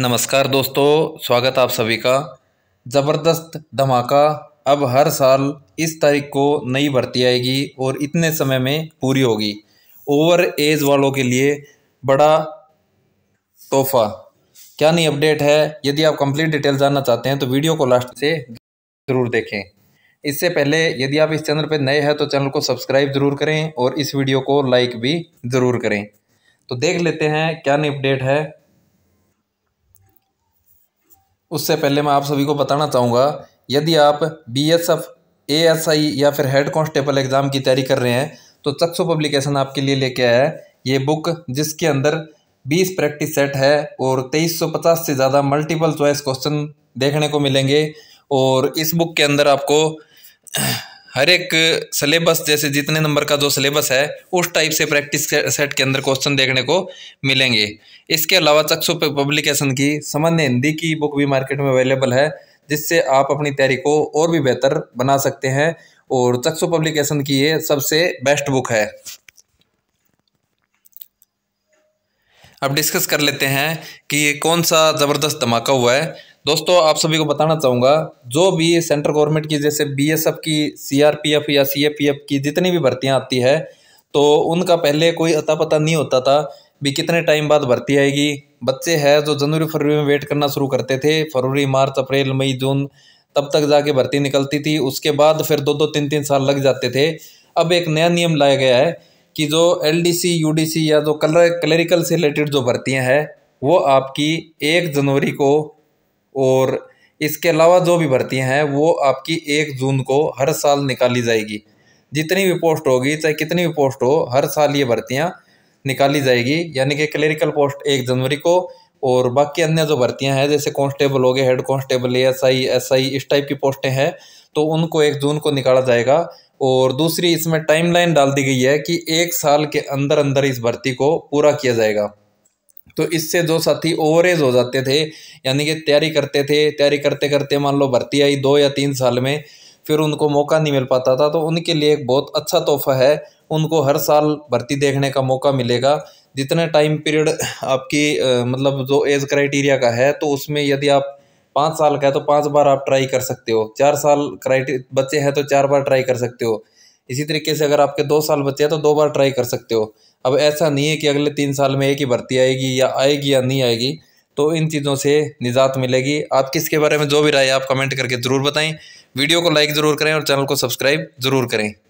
नमस्कार दोस्तों स्वागत आप सभी का ज़बरदस्त धमाका अब हर साल इस तारीख को नई भर्ती आएगी और इतने समय में पूरी होगी ओवर एज वालों के लिए बड़ा तोहफा क्या नहीं अपडेट है यदि आप कंप्लीट डिटेल जानना चाहते हैं तो वीडियो को लास्ट से ज़रूर देखें इससे पहले यदि आप इस चैनल पर नए हैं तो चैनल को सब्सक्राइब ज़रूर करें और इस वीडियो को लाइक भी ज़रूर करें तो देख लेते हैं क्या नहीं अपडेट है उससे पहले मैं आप सभी को बताना चाहूँगा यदि आप B S F A S I या फिर हेड कांस्टेबल एग्ज़ाम की तैयारी कर रहे हैं तो चक्सो पब्लिकेशन आपके लिए लेके आया है ये बुक जिसके अंदर 20 प्रैक्टिस सेट है और 2350 से ज़्यादा मल्टीपल चॉइस क्वेश्चन देखने को मिलेंगे और इस बुक के अंदर आपको हर एक सिलेबस जैसे जितने नंबर का जो सिलेबस है उस टाइप से प्रैक्टिस सेट के अंदर क्वेश्चन देखने को मिलेंगे इसके अलावा चक्षु पब्लिकेशन की सामान्य हिंदी की बुक भी मार्केट में अवेलेबल है जिससे आप अपनी तैयारी को और भी बेहतर बना सकते हैं और चक्षु पब्लिकेशन की ये सबसे बेस्ट बुक है अब डिस्कस कर लेते हैं कि ये कौन सा ज़बरदस्त धमाका हुआ है दोस्तों आप सभी को बताना चाहूँगा जो भी सेंट्रल गवर्नमेंट की जैसे बीएसएफ की सीआरपीएफ या सीएपीएफ की जितनी भी भर्तियाँ आती है तो उनका पहले कोई अता पता नहीं होता था भी कितने टाइम बाद भर्ती आएगी बच्चे हैं जो जनवरी फरवरी में वेट करना शुरू करते थे फरवरी मार्च अप्रैल मई जून तब तक जाके भर्ती निकलती थी उसके बाद फिर दो दो तीन तीन साल लग जाते थे अब एक नया नियम लाया गया है कि जो एल डी या जो कलर क्लरिकल से रिलेटेड जो भर्तियाँ हैं वो आपकी एक जनवरी को और इसके अलावा जो भी भर्तियाँ हैं वो आपकी एक जून को हर साल निकाली जाएगी जितनी भी पोस्ट होगी चाहे कितनी भी पोस्ट हो हर साल ये भर्तियाँ निकाली जाएगी यानी कि क्लरिकल पोस्ट एक जनवरी को और बाकी अन्य जो भर्तियाँ हैं जैसे कॉन्स्टेबल हो गए head A S I S I इस टाइप की पोस्टें हैं तो उनको एक जून को निकाला जाएगा और दूसरी इसमें टाइमलाइन डाल दी गई है कि एक साल के अंदर अंदर इस भर्ती को पूरा किया जाएगा तो इससे जो साथी ओवरेज हो जाते थे यानी कि तैयारी करते थे तैयारी करते करते मान लो भर्ती आई दो या तीन साल में फिर उनको मौका नहीं मिल पाता था तो उनके लिए एक बहुत अच्छा तोहफा है उनको हर साल भर्ती देखने का मौका मिलेगा जितने टाइम पीरियड आपकी आ, मतलब जो एज क्राइटेरिया का है तो उसमें यदि आप पाँच साल का है तो पाँच बार आप ट्राई कर सकते हो चार साल क्राइटे बच्चे हैं तो चार बार ट्राई कर सकते हो इसी तरीके से अगर आपके दो साल बचे हैं तो दो बार ट्राई कर सकते हो अब ऐसा नहीं है कि अगले तीन साल में एक ही भर्ती आएगी या आएगी या नहीं आएगी तो इन चीज़ों से निजात मिलेगी आप किसके बारे में जो भी राय आप कमेंट करके ज़रूर बताएं वीडियो को लाइक ज़रूर करें और चैनल को सब्सक्राइब ज़रूर करें